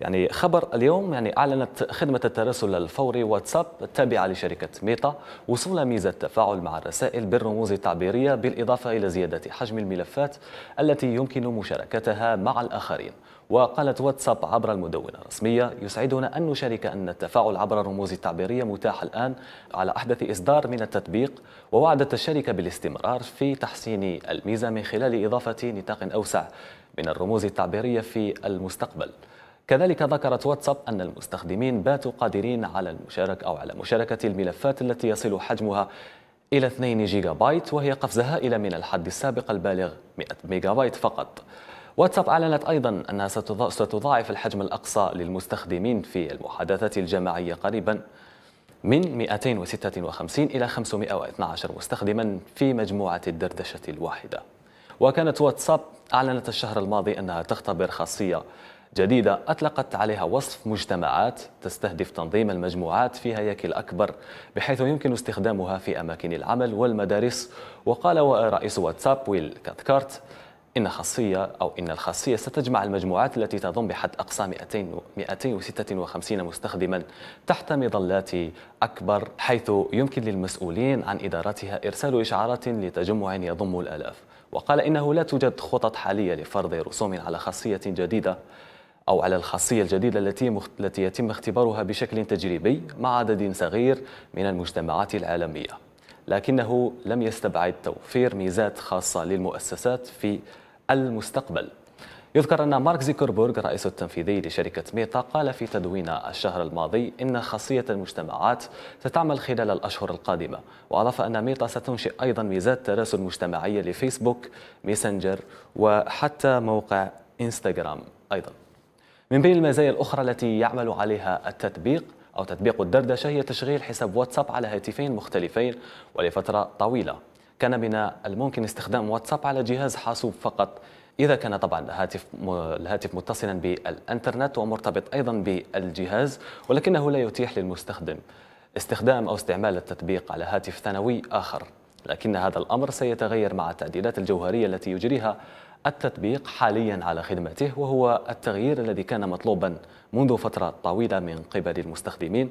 يعني خبر اليوم يعني أعلنت خدمة التراسل الفوري واتساب التابعة لشركة ميتا وصول ميزة التفاعل مع الرسائل بالرموز التعبيرية بالإضافة إلى زيادة حجم الملفات التي يمكن مشاركتها مع الآخرين وقالت واتساب عبر المدونة الرسمية يسعدنا أن نشارك أن التفاعل عبر الرموز التعبيرية متاح الآن على أحدث إصدار من التطبيق ووعدت الشركة بالاستمرار في تحسين الميزة من خلال إضافة نطاق أوسع من الرموز التعبيرية في المستقبل كذلك ذكرت واتساب أن المستخدمين باتوا قادرين على المشارك أو على مشاركة الملفات التي يصل حجمها إلى 2 جيجا بايت وهي قفزة هائلة من الحد السابق البالغ 100 ميجا بايت فقط واتساب أعلنت أيضا أنها ستضاعف الحجم الأقصى للمستخدمين في المحادثات الجماعية قريبا من 256 إلى 512 مستخدما في مجموعة الدردشة الواحدة وكانت واتساب أعلنت الشهر الماضي أنها تختبر خاصية جديدة أطلقت عليها وصف مجتمعات تستهدف تنظيم المجموعات في هياكل أكبر بحيث يمكن استخدامها في أماكن العمل والمدارس وقال رئيس واتساب ويل كاتكارت إن خاصية أو إن الخاصية ستجمع المجموعات التي تضم بحد أقصى 256 مستخدما تحت مظلات أكبر حيث يمكن للمسؤولين عن إدارتها إرسال إشعارات لتجمع يضم الآلاف وقال إنه لا توجد خطط حالية لفرض رسوم على خاصية جديدة أو على الخاصية الجديدة التي التي يتم اختبارها بشكل تجريبي مع عدد صغير من المجتمعات العالمية لكنه لم يستبعد توفير ميزات خاصة للمؤسسات في المستقبل يذكر أن مارك زيكربورغ رئيس التنفيذي لشركة ميتا قال في تدوين الشهر الماضي إن خاصية المجتمعات ستعمل خلال الأشهر القادمة وأضاف أن ميتا ستنشئ أيضا ميزات تراسل مجتمعية لفيسبوك ميسنجر وحتى موقع إنستغرام أيضاً من بين المزايا الأخرى التي يعمل عليها التطبيق أو تطبيق الدردشة هي تشغيل حساب واتساب على هاتفين مختلفين ولفترة طويلة كان من الممكن استخدام واتساب على جهاز حاسوب فقط إذا كان طبعا الهاتف الهاتف متصلا بالإنترنت ومرتبط أيضا بالجهاز ولكنه لا يتيح للمستخدم استخدام أو استعمال التطبيق على هاتف ثانوي آخر لكن هذا الأمر سيتغير مع التعديلات الجوهرية التي يجريها التطبيق حاليا على خدمته وهو التغيير الذي كان مطلوبا منذ فترة طويلة من قبل المستخدمين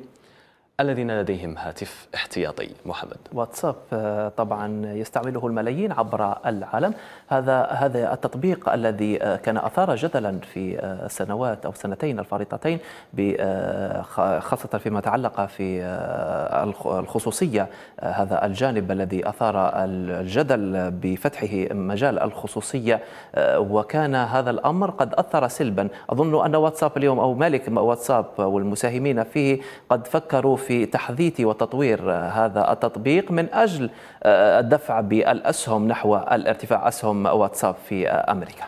الذين لديهم هاتف احتياطي محمد واتساب آه، طبعا يستعمله الملايين عبر العالم هذا هذا التطبيق الذي آه، كان اثار جدلا في السنوات آه، او السنتين الفارطتين خاصه فيما تعلق في الخصوصيه هذا الجانب الذي اثار الجدل بفتحه مجال الخصوصيه وكان هذا الامر قد اثر سلبا اظن ان واتساب اليوم او مالك واتساب والمساهمين فيه قد فكروا في في تحديث وتطوير هذا التطبيق من أجل آه، الدفع بالأسهم نحو الارتفاع أسهم واتساب في آه، أمريكا